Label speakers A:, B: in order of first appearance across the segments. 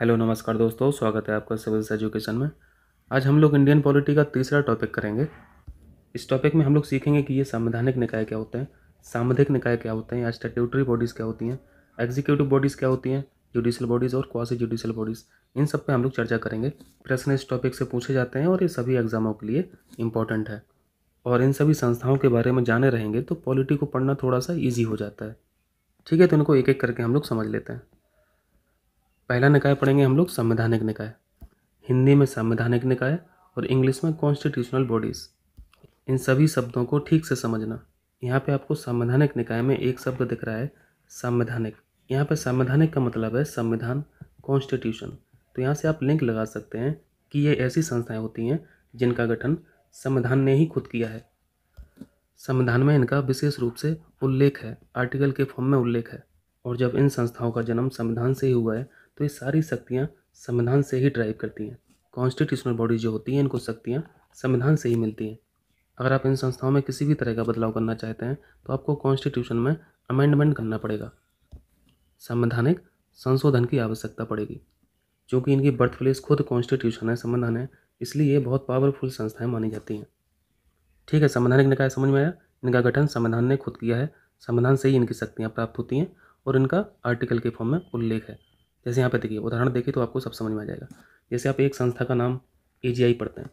A: hello नमस्कार दोस्तों स्वागत है आपका सिविल्स एजुकेशन में आज हम लोग इंडियन पॉलिटी का तीसरा टॉपिक करेंगे इस टॉपिक में हम लोग सीखेंगे कि ये संवैधानिक निकाय क्या होते हैं सांविधिक निकाय क्या होते हैं या स्टेट्यूटरी बॉडीज़ क्या होती हैं एग्जीक्यूटिव बॉडीज़ क्या होती हैं जुडिशल बॉडीज़ और क्वासी जुडिशल बॉडीज़ इन सब पर हम लोग चर्चा करेंगे प्रश्न इस टॉपिक से पूछे जाते हैं और ये सभी एग्ज़ामों के लिए इंपॉर्टेंट है और इन सभी संस्थाओं के बारे में जाने रहेंगे तो पॉलिटी को पढ़ना थोड़ा सा ईजी हो जाता है ठीक है तो इनको एक एक करके हम लोग समझ लेते हैं पहला निकाय पढ़ेंगे हम लोग संवैधानिक निकाय हिंदी में संवैधानिक निकाय और इंग्लिश में कॉन्स्टिट्यूशनल बॉडीज़ इन सभी शब्दों को ठीक से समझना यहाँ पे आपको संवैधानिक निकाय में एक शब्द दिख रहा है संवैधानिक यहाँ पे संवैधानिक का मतलब है संविधान कॉन्स्टिट्यूशन तो यहाँ से आप लिंक लगा सकते हैं कि ये ऐसी संस्थाएं होती हैं जिनका गठन संविधान ने ही खुद किया है संविधान में इनका विशेष रूप से उल्लेख है आर्टिकल के फॉर्म में उल्लेख है और जब इन संस्थाओं का जन्म संविधान से ही हुआ है तो ये सारी शक्तियाँ संविधान से ही ड्राइव करती हैं कॉन्स्टिट्यूशनल बॉडी जो होती हैं इनको शक्तियाँ संविधान से ही मिलती हैं अगर आप इन संस्थाओं में किसी भी तरह का बदलाव करना चाहते हैं तो आपको कॉन्स्टिट्यूशन में अमेंडमेंट करना पड़ेगा संवैधानिक संशोधन की आवश्यकता पड़ेगी क्योंकि इनकी बर्थ प्लेस खुद कॉन्स्टिट्यूशन है संविधान है इसलिए ये बहुत पावरफुल संस्थाएं मानी जाती हैं ठीक है संवैधानिक निकाय समझ में आया इनका गठन संविधान ने खुद किया है संविधान से ही इनकी शक्तियाँ प्राप्त होती हैं और इनका आर्टिकल के फॉर्म में उल्लेख है जैसे यहाँ पर देखिए उदाहरण देखिए तो आपको सब समझ में आ जाएगा जैसे आप एक संस्था का नाम ए पढ़ते हैं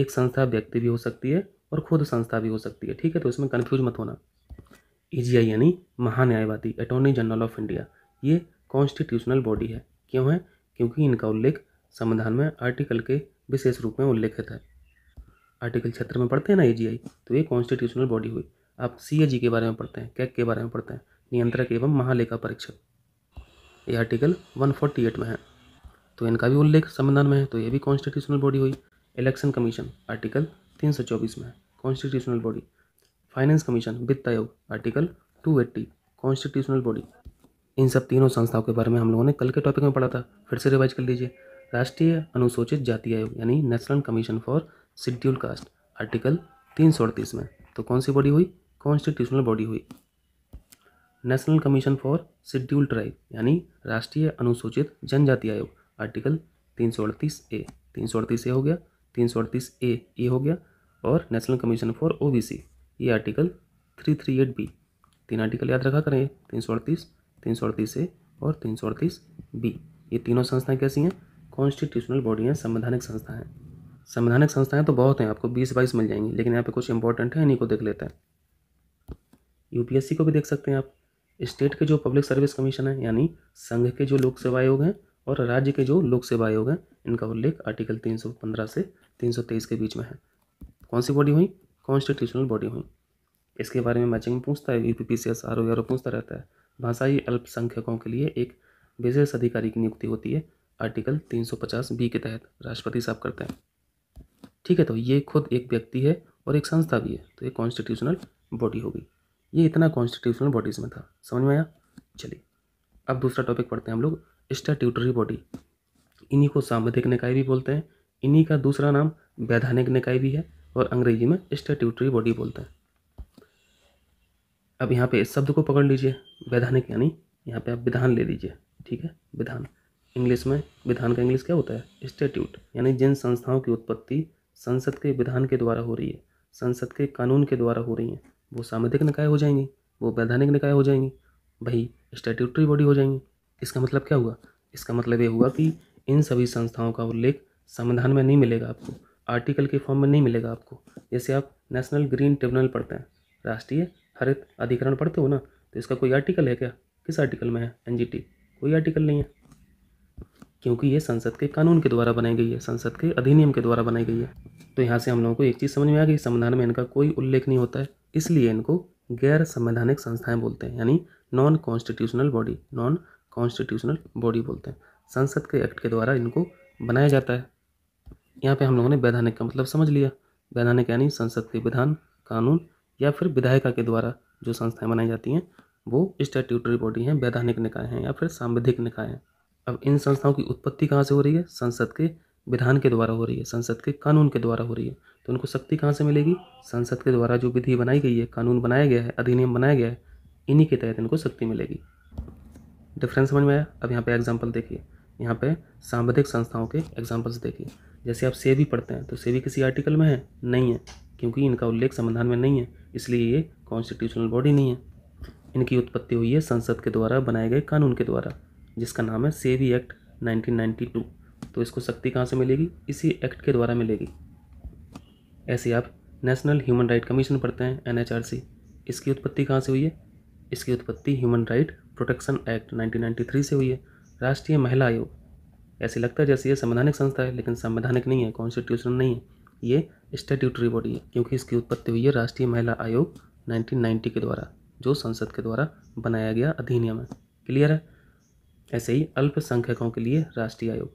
A: एक संस्था व्यक्ति भी हो सकती है और खुद संस्था भी हो सकती है ठीक है तो इसमें कन्फ्यूज मत होना ए यानी महान्यायवादी अटॉर्नी जनरल ऑफ इंडिया ये कॉन्स्टिट्यूशनल बॉडी है क्यों है क्योंकि इनका उल्लेख संविधान में आर्टिकल के विशेष रूप में उल्लेखित है आर्टिकल क्षेत्र में पढ़ते हैं ना ए तो ये कॉन्स्टिट्यूशनल बॉडी हुई आप सी के बारे में पढ़ते हैं कैक के बारे में पढ़ते हैं नियंत्रक एवं महालेखा परीक्षक ये आर्टिकल 148 में है तो इनका भी उल्लेख संविधान में है तो ये भी कॉन्स्टिट्यूशनल बॉडी हुई इलेक्शन कमीशन आर्टिकल 324 में है कॉन्स्टिट्यूशनल बॉडी फाइनेंस कमीशन वित्त आयोग आर्टिकल 280 कॉन्स्टिट्यूशनल बॉडी इन सब तीनों संस्थाओं के बारे में हम लोगों ने कल के टॉपिक में पढ़ा था फिर से रिवाइज कर लीजिए राष्ट्रीय अनुसूचित जाति आयोग यानी national commission for schedule caste article तीन में तो कौन सी बॉडी हुई कॉन्स्टिट्यूशनल बॉडी हुई national commission for schedule tribe यानी राष्ट्रीय अनुसूचित जनजाति आयोग आर्टिकल तीन सौ अड़तीस ए तीन सौ अड़तीस ए हो गया तीन सौ अड़तीस ए ये हो गया और नेशनल कमीशन फॉर सी ये article three three eight B तीन आर्टिकल याद रखा करें तीन सौ अड़तीस तीन सौ अड़तीस ए और तीन सौ अड़तीस बी ये तीनों संस्थाएं कैसी हैं कॉन्स्टिट्यूशनल बॉडी हैं संवैधानिक संस्था हैं संवैधानिक संस्थाएं तो बहुत हैं आपको बीस बाईस मिल जाएंगी लेकिन यहाँ पे कुछ इंपॉर्टेंट है इन्हीं को देख लेते हैं यूपीएससी को भी देख सकते हैं आप स्टेट के जो पब्लिक सर्विस कमीशन है यानी संघ के जो लोक सेवा आयोग हैं और राज्य के जो लोक सेवा आयोग हैं इनका उल्लेख आर्टिकल 315 से 323 के बीच में है कौन सी बॉडी हुई कॉन्स्टिट्यूशनल बॉडी हुई इसके बारे में मैचिंग में पूछता है U P P C S R O पूछता रहता है भाषाई अल्पसंख्यकों के लिए एक विशेष अधिकारी की नियुक्ति होती है आर्टिकल 350 बी के तहत राष्ट्रपति साहब करते हैं ठीक है तो ये खुद एक व्यक्ति है और एक संस्था भी है तो ये कॉन्स्टिट्यूशनल बॉडी होगी ये इतना कॉन्स्टिट्यूशनल बॉडीज़ में था समझ में आया चलिए अब दूसरा टॉपिक पढ़ते हैं हम लोग स्टैट्यूटरी बॉडी इन्हीं को सामधिक निकाय भी बोलते हैं इन्हीं का दूसरा नाम वैधानिक निकाय भी है और अंग्रेजी में स्टैट्यूटरी बॉडी बोलते हैं अब यहाँ पे इस शब्द को पकड़ लीजिए वैधानिक यानी यहाँ पे आप विधान ले लीजिए ठीक है विधान इंग्लिश में विधान का इंग्लिश क्या होता है स्टेट्यूट यानी जिन संस्थाओं की उत्पत्ति संसद के विधान के द्वारा हो रही है संसद के कानून के द्वारा हो रही है वो सामधिक निकाय हो जाएंगे वो वैधानिक निकाय हो जाएंगी भाई स्टेट्यूटरी बॉडी हो जाएंगी इसका मतलब क्या हुआ इसका मतलब ये हुआ कि इन सभी संस्थाओं का उल्लेख संविधान में नहीं मिलेगा आपको आर्टिकल के फॉर्म में नहीं मिलेगा आपको जैसे आप नेशनल ग्रीन ट्रिब्यूनल पढ़ते हैं राष्ट्रीय हरित अधिकरण पढ़ते हो ना तो इसका कोई आर्टिकल है क्या किस आर्टिकल में है एन कोई आर्टिकल नहीं है क्योंकि ये संसद के कानून के द्वारा बनाई गई है संसद के अधिनियम के द्वारा बनाई गई है तो यहाँ से हम लोगों को एक चीज़ समझ में आ गई संविधान में इनका कोई उल्लेख नहीं होता है इसलिए इनको गैर संवैधानिक संस्थाएं बोलते हैं यानी non constitutional body non constitutional body बोलते हैं संसद के एक्ट के द्वारा इनको बनाया जाता है यहाँ पे हम लोगों ने वैधानिक का मतलब समझ लिया वैधानिक यानी संसद के विधान कानून या फिर विधायिका के द्वारा जो संस्थाएं बनाई जाती हैं वो स्टैट्यूटरी बॉडी हैं वैधानिक निकाय हैं या फिर सांविधिक निकाय हैं अब इन संस्थाओं की उत्पत्ति कहाँ से हो रही है संसद के विधान के द्वारा हो रही है संसद के कानून के द्वारा हो रही है तो उनको शक्ति कहाँ से मिलेगी संसद के द्वारा जो विधि बनाई गई है कानून बनाया गया है अधिनियम बनाया गया है इन्हीं के तहत इनको शक्ति मिलेगी डिफरेंस समझ में आया अब यहाँ पे एग्जाम्पल देखिए यहाँ पे सांविधिक संस्थाओं के एग्जाम्पल्स देखिए जैसे आप सेवी पढ़ते हैं तो सेवी किसी आर्टिकल में है नहीं है क्योंकि इनका उल्लेख संविधान में नहीं है इसलिए ये कॉन्स्टिट्यूशनल बॉडी नहीं है इनकी उत्पत्ति हुई है संसद के द्वारा बनाए गए कानून के द्वारा जिसका नाम है सेवी एक्ट 1992 तो इसको शक्ति कहाँ से मिलेगी इसी एक्ट के द्वारा मिलेगी ऐसे आप नेशनल ह्यूमन राइट कमीशन पढ़ते हैं एन इसकी उत्पत्ति कहाँ से हुई है इसकी उत्पत्ति ह्यूमन राइट प्रोटेक्शन एक्ट 1993 से हुई है राष्ट्रीय महिला आयोग ऐसे लगता है जैसे ये संवैधानिक संस्था है लेकिन संवैधानिक नहीं है कॉन्स्टिट्यूशन नहीं है ये स्टेट्यूटरी बॉडी है क्योंकि इसकी उत्पत्ति हुई है राष्ट्रीय महिला आयोग 1990 के द्वारा जो संसद के द्वारा बनाया गया अधिनियम है क्लियर है ऐसे ही अल्पसंख्यकों के लिए राष्ट्रीय आयोग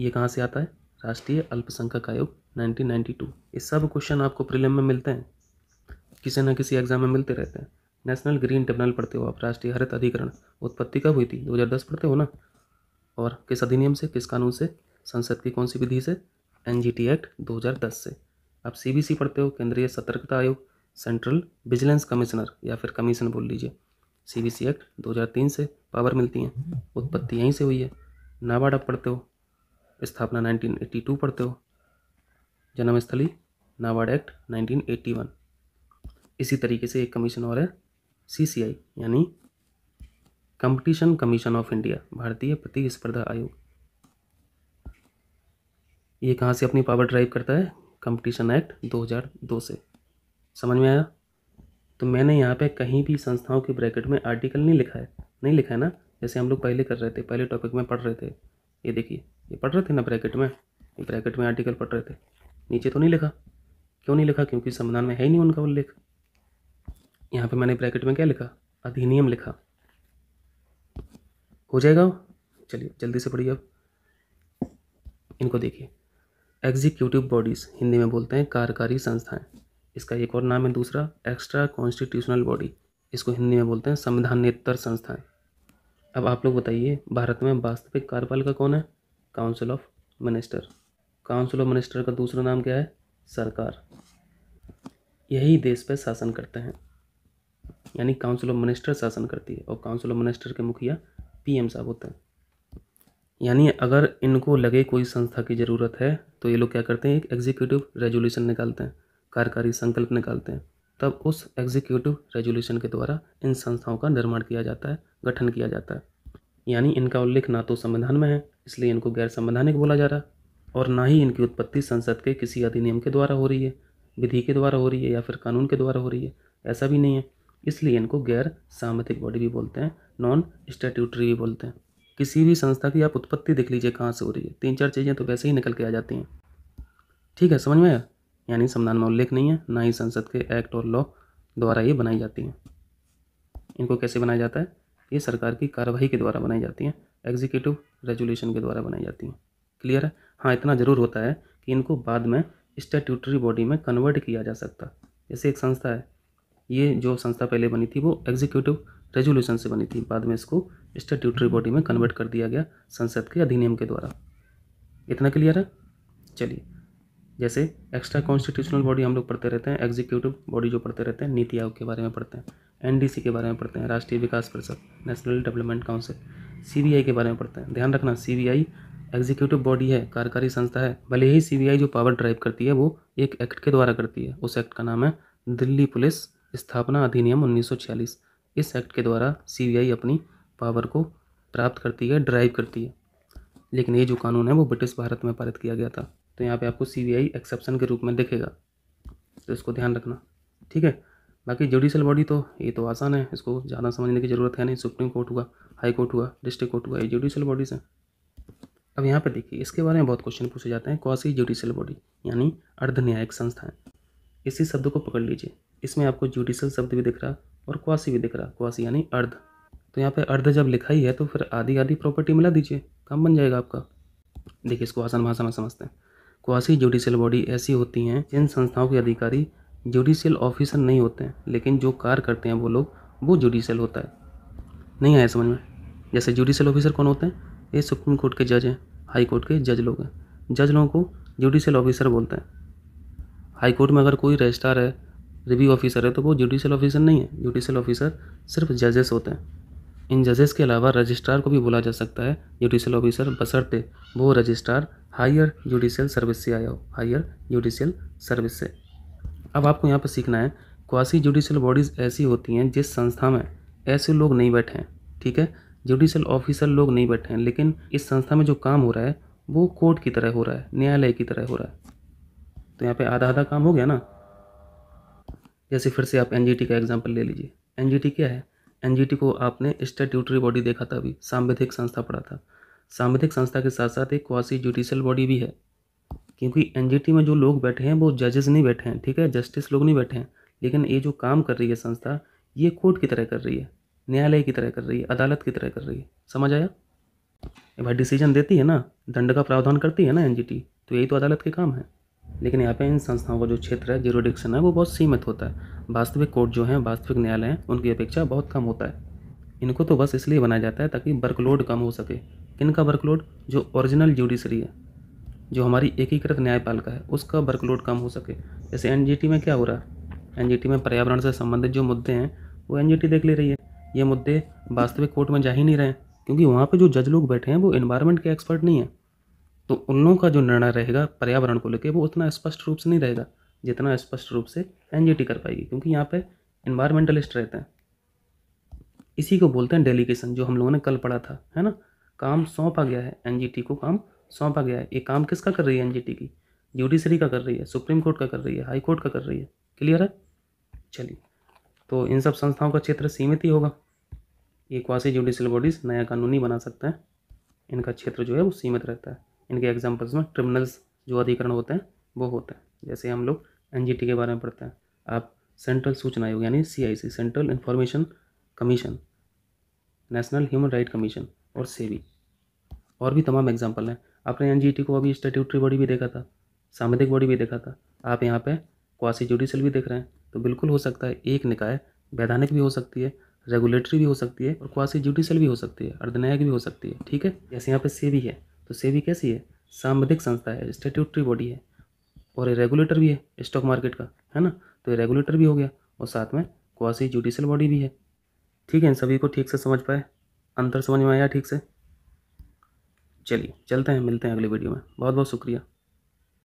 A: ये कहाँ से आता है राष्ट्रीय अल्पसंख्यक आयोग 1992 ये सब क्वेश्चन आपको प्रिलिम में मिलते हैं किसी न किसी एग्जाम में मिलते रहते हैं नेशनल ग्रीन ट्रिब्यूनल पढ़ते हो आप राष्ट्रीय हरित अधिकरण उत्पत्ति कब हुई थी 2010 पढ़ते हो ना और किस अधिनियम से किस कानून से संसद की कौन सी विधि से एन एक्ट दस से आप सी पढ़ते हो केंद्रीय सतर्कता आयोग सेंट्रल विजिलेंस कमिश्नर या फिर कमीशन बोल लीजिए सी एक्ट तीन से पावर मिलती हैं उत्पत्ति यहीं से हुई है नाबार्ड आप पढ़ते हो स्थापना 1982 पढ़ते हो जन्म स्थली नाबार्ड एक्ट 1981 इसी तरीके से एक कमीशन और है सीसीआई यानी कंपटीशन कमीशन ऑफ इंडिया भारतीय प्रतिस्पर्धा आयोग ये कहाँ से अपनी पावर ड्राइव करता है कंपटीशन एक्ट 2002 से समझ में आया तो मैंने यहाँ पे कहीं भी संस्थाओं के ब्रैकेट में आर्टिकल नहीं लिखा है नहीं लिखा है ना जैसे हम लोग पहले कर रहे थे पहले टॉपिक में पढ़ रहे थे ये देखिए ये पढ़ रहे थे ना ब्रैकेट में ये ब्रैकेट में आर्टिकल पढ़ रहे थे नीचे तो नहीं लिखा क्यों नहीं लिखा क्योंकि संविधान में है ही नहीं उनका उल्लेख यहाँ पे मैंने ब्रैकेट में क्या लिखा अधिनियम लिखा हो जाएगा चलिए जल्दी से पढ़िए अब इनको देखिए एग्जीक्यूटिव बॉडीज़ हिंदी में बोलते हैं कार्यकारी संस्थाएं इसका एक और नाम है दूसरा एक्स्ट्रा कॉन्स्टिट्यूशनल बॉडी इसको हिंदी में बोलते हैं संविधानेतर संस्थाएं अब आप लोग बताइए भारत में वास्तविक कार्यपालिका कौन है council of minister council of minister का दूसरा नाम क्या है सरकार यही देश पर शासन करते हैं यानी काउंसिल ऑफ मिनिस्टर शासन करती है और काउंसिल ऑफ मिनिस्टर के मुखिया पीएम साहब होते हैं यानी अगर इनको लगे कोई संस्था की ज़रूरत है तो ये लोग क्या करते हैं एक एग्जीक्यूटिव रेजोल्यूशन निकालते हैं कार्यकारी संकल्प निकालते हैं तब उस एग्जीक्यूटिव रेजोल्यूशन के द्वारा इन संस्थाओं का निर्माण किया जाता है गठन किया जाता है यानी इनका उल्लेख ना तो संविधान में है इसलिए इनको गैर संवैधानिक बोला जा रहा और ना ही इनकी उत्पत्ति संसद के किसी अधिनियम के द्वारा हो रही है विधि के द्वारा हो रही है या फिर कानून के द्वारा हो रही है ऐसा भी नहीं है इसलिए इनको गैर सामथिक बॉडी भी बोलते हैं नॉन स्टेट्यूटरी भी बोलते हैं किसी भी संस्था की आप उत्पत्ति देख लीजिए कहाँ से हो रही है तीन चार चीज़ें तो वैसे ही निकल के आ जाती हैं ठीक है समझ में आया यानी संविधान में उल्लेख नहीं है ना ही संसद के एक्ट और लॉ द्वारा ये बनाई जाती हैं इनको कैसे बनाया जाता है ये सरकार की कार्रवाई के द्वारा बनाई जाती हैं एग्जीक्यूटिव रेजुलेशन के द्वारा बनाई जाती हैं क्लियर है हाँ इतना ज़रूर होता है कि इनको बाद में स्टेट्यूटरी बॉडी में कन्वर्ट किया जा सकता जैसे एक संस्था है ये जो संस्था पहले बनी थी वो एग्जीक्यूटिव रेजोल्यूशन से बनी थी बाद में इसको स्टेट्यूटरी बॉडी में कन्वर्ट कर दिया गया संसद के अधिनियम के द्वारा इतना क्लियर है चलिए जैसे एक्स्ट्रा कॉन्स्टिट्यूशनल बॉडी हम लोग पढ़ते रहते हैं एग्जीक्यूटिव बॉडी जो पढ़ते रहते हैं नीति आयोग के बारे में पढ़ते हैं एनडीसी के बारे में पढ़ते हैं राष्ट्रीय विकास परिषद नेशनल डेवलपमेंट काउंसिल सीबीआई के बारे में पढ़ते हैं ध्यान रखना सीबीआई एग्जीक्यूटिव बॉडी है कार्यकारी संस्था है भले ही सीबीआई जो पावर ड्राइव करती है वो एक एक्ट के द्वारा करती है उस एक्ट का नाम है दिल्ली पुलिस स्थापना अधिनियम उन्नीस इस एक्ट के द्वारा सी अपनी पावर को प्राप्त करती है ड्राइव करती है लेकिन ये जो कानून है वो ब्रिटिश भारत में पारित किया गया था तो यहाँ पे आपको सी एक्सेप्शन के रूप में दिखेगा तो इसको ध्यान रखना ठीक है बाकी जुडिशल बॉडी तो ये तो आसान है इसको ज़्यादा समझने की ज़रूरत है नहीं सुप्रीम कोर्ट हुआ हाई कोर्ट हुआ डिस्ट्रिक्ट कोर्ट हुआ ये जुडिशल बॉडीज़ हैं अब यहाँ पर देखिए इसके बारे में बहुत क्वेश्चन पूछे जाते हैं क्वासी जुडिशल बॉडी यानी अर्ध न्यायिक संस्थाएँ इसी शब्द को पकड़ लीजिए इसमें आपको जुडिशल शब्द भी दिख रहा और क्वासी भी दिख रहा क्वासी यानी अर्ध तो यहाँ पे अर्ध जब लिखा ही है तो फिर आधी आधी प्रॉपर्टी मिला दीजिए काम बन जाएगा आपका देखिए इसको आसान भाषा में समझते हैं क्वासी जुडिशल बॉडी ऐसी होती हैं जिन संस्थाओं के अधिकारी जुडिशियल ऑफिसर नहीं होते हैं लेकिन जो कार्य करते हैं वो लोग वो जुडिशियल होता है नहीं आया समझ में जैसे जुडिशियल ऑफिसर कौन होते हैं ये सुप्रीम कोर्ट के जज हैं हाई कोर्ट के जज लोग हैं जज लोगों को जुडिशियल ऑफिसर बोलते हैं हाई कोर्ट में अगर कोई रजिस्ट्रार है रिव्यू ऑफिसर है तो वो जुडिशियल ऑफिसर नहीं है जुडिशियल ऑफिसर सिर्फ जजेस होते हैं इन जजेस के अलावा रजिस्ट्रार को भी बोला जा सकता है जुडिशियल ऑफिसर बसरते वो रजिस्ट्रार हायर जुडिशियल सर्विस से आया हो हायर जुडिशियल सर्विस से अब आपको यहाँ पर सीखना है क्वासी जुडिशल बॉडीज़ ऐसी होती हैं जिस संस्था में ऐसे लोग नहीं बैठे हैं ठीक है जुडिशल ऑफिसर लोग नहीं बैठे हैं लेकिन इस संस्था में जो काम हो रहा है वो कोर्ट की तरह हो रहा है न्यायालय की तरह हो रहा है तो यहाँ पे आधा आधा काम हो गया ना जैसे फिर से आप एन का एग्जाम्पल ले लीजिए एन क्या है एन को आपने स्टेट्यूटरी बॉडी देखा था अभी सांविधिक संस्था पढ़ा था सांविधिक संस्था के साथ साथ एक क्वासी जुडिशल बॉडी भी है क्योंकि एनजीटी में जो लोग बैठे हैं वो जजेस नहीं बैठे हैं ठीक है जस्टिस लोग नहीं बैठे हैं लेकिन ये जो काम कर रही है संस्था ये कोर्ट की तरह कर रही है न्यायालय की तरह कर रही है अदालत की तरह कर रही है समझ आया भाई डिसीजन देती है ना दंड का प्रावधान करती है ना एन तो यही तो अदालत के काम है लेकिन यहाँ पे इन संस्थाओं का जो क्षेत्र है जीरोडिक्शन है वो बहुत सीमित होता है वास्तविक कोर्ट जो है वास्तविक न्यायालय हैं उनकी अपेक्षा बहुत कम होता है इनको तो बस इसलिए बनाया जाता है ताकि वर्कलोड कम हो सके किन का वर्कलोड जो ओरिजिनल जुडिशरी है जो हमारी एकीकृत न्यायपालिका है उसका वर्कलोड कम हो सके जैसे एन में क्या हो रहा है एन में पर्यावरण से संबंधित जो मुद्दे हैं वो एन देख ले रही है ये मुद्दे वास्तविक कोर्ट में जा ही नहीं रहे क्योंकि वहाँ पर जो जज लोग बैठे हैं वो इन्वायरमेंट के एक्सपर्ट नहीं हैं तो उन लोगों का जो निर्णय रहेगा पर्यावरण को लेकर वो उतना स्पष्ट रूप से नहीं रहेगा जितना स्पष्ट रूप से एन कर पाएगी क्योंकि यहाँ पर इन्वायरमेंटलिस्ट रहते हैं इसी को बोलते हैं डेलीगेशन जो हम लोगों ने कल पढ़ा था है ना काम सौंपा गया है एन को काम सौंपा गया है ये काम किसका कर रही है एनजीटी की जुडिशरी का कर रही है सुप्रीम कोर्ट का कर रही है हाई कोर्ट का कर रही है क्लियर है चलिए तो इन सब संस्थाओं का क्षेत्र सीमित ही होगा ये क्वासी जुडिशियल बॉडीज़ नया कानूनी बना सकते हैं इनका क्षेत्र जो है वो सीमित रहता है इनके एग्जाम्पल्स में ट्रिमिनल्स जो अधिकरण होते हैं वो होते हैं जैसे हम लोग एन के बारे में पढ़ते हैं आप सेंट्रल सूचना आयोग यानी C central information commission national human right commission और सेबी और भी तमाम एग्जाम्पल हैं आपने एन को अभी स्टेट्यूटरी बॉडी भी देखा था सामधिक बॉडी भी देखा था आप यहाँ पे क्वासी जुडिशल भी देख रहे हैं तो बिल्कुल हो सकता है एक निकाय वैधानिक भी हो सकती है रेगुलेटरी भी हो सकती है और क्वासी जुडिशल भी हो सकती है अर्धनायक भी हो सकती है ठीक है जैसे यहाँ पे सेवी है तो सेवी कैसी है सामधिक संस्था है स्टेट्यूटरी बॉडी है और ये रेगुलेटर भी है स्टॉक मार्केट का है ना तो ये रेगुलेटर भी हो गया और साथ में क्वासी जुडिशल बॉडी भी है ठीक है इन सभी को ठीक से समझ पाए अंतर समझ में आया ठीक से चलिए चलते हैं मिलते हैं अगली वीडियो में बहुत बहुत शुक्रिया